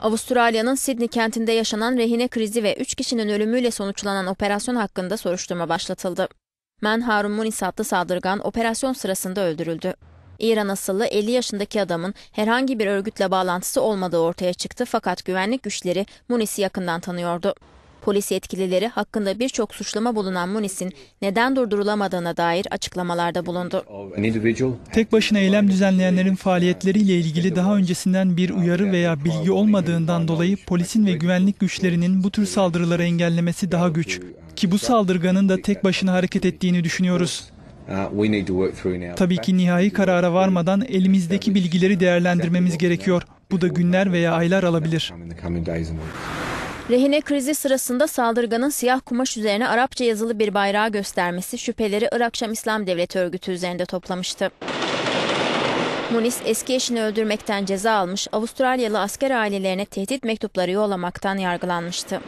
Avustralya'nın Sydney kentinde yaşanan rehine krizi ve 3 kişinin ölümüyle sonuçlanan operasyon hakkında soruşturma başlatıldı. Men Harun Munis adlı saldırgan operasyon sırasında öldürüldü. İran asıllı 50 yaşındaki adamın herhangi bir örgütle bağlantısı olmadığı ortaya çıktı fakat güvenlik güçleri Munis'i yakından tanıyordu. Polis yetkilileri hakkında birçok suçlama bulunan Munis'in neden durdurulamadığına dair açıklamalarda bulundu. Tek başına eylem düzenleyenlerin faaliyetleriyle ilgili daha öncesinden bir uyarı veya bilgi olmadığından dolayı polisin ve güvenlik güçlerinin bu tür saldırıları engellemesi daha güç. Ki bu saldırganın da tek başına hareket ettiğini düşünüyoruz. Tabii ki nihai karara varmadan elimizdeki bilgileri değerlendirmemiz gerekiyor. Bu da günler veya aylar alabilir. Rehine krizi sırasında saldırganın siyah kumaş üzerine Arapça yazılı bir bayrağı göstermesi şüpheleri Irak Şam İslam Devleti örgütü üzerinde toplamıştı. Munis eski eşini öldürmekten ceza almış, Avustralyalı asker ailelerine tehdit mektupları yollamaktan yargılanmıştı.